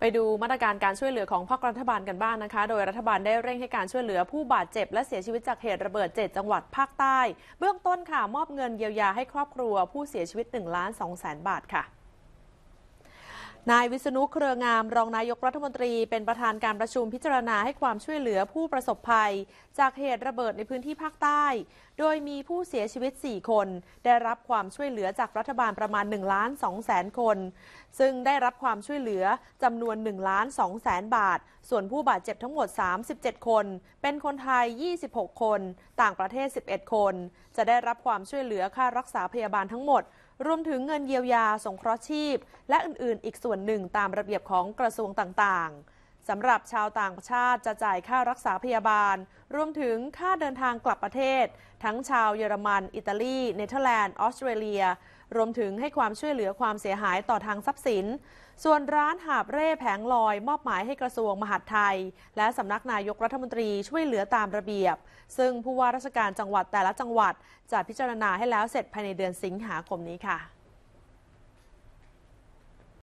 ไปดูมาตรการการช่วยเหลือของภาครัฐบาลกันบ้างนะคะ โดยรัฐบาลได้เร่งให้การช่วยเหลือผู้บาดเจ็บและเสียชีวิตจากเหตุระเบิด 7 จังหวัดภาคใต้ เบื้องต้นค่ะ มอบเงินเยียวยาให้ครอบครัว ผู้เสียชีวิต1ล้าน2แสนบาทค่ะนายวิษณุเครืองามรองนายกรัฐมนตรี เป็นประธานการประชุมพิจารณาให้ความช่วยเหลือผู้ประสบภัย จากเหตุระเบิดในพื้นที่ภาคใต้ โดยมีผู้เสียชีวิต 4 คน ได้รับความช่วยเหลือจากรัฐบาลประมาณ1ล้าน2แสนคน ซึ่งได้รับความช่วยเหลือจำนวน1ล้าน2แสนบาท ส่วนผู้บาดเจ็บทั้งหมด 37 คน เป็นคนไทย 26 คน ต่างประเทศ 11 คน จะได้รับความช่วยเหลือค่ารักษาพยาบาลทั้งหมดรวมถึงเงินเยียวยาสงเคราะห์ชีพ และอื่น ๆ อีกส่วนหนึ่งตามระเบียบของกระทรวงต่าง ๆสำหรับชาวต่างชาติจะจ่ายค่ารักษาพยาบาล รวมถึงค่าเดินทางกลับประเทศ ทั้งชาวเยอรมัน อิตาลีเนเธอร์แลนด์ ออสเตรเลีย รวมถึงให้ความช่วยเหลือความเสียหายต่อทางทรัพย์สิน ส่วนร้านหาบเร่แผงลอย มอบหมายให้กระทรวงมหาดไทย และสำนักนายกรัฐมนตรีช่วยเหลือตามระเบียบ ซึ่งผู้ว่าราชการจังหวัดแต่ละจังหวัดจะพิจารณาให้แล้วเสร็จภายในเดือนสิงหาคมนี้ค่ะ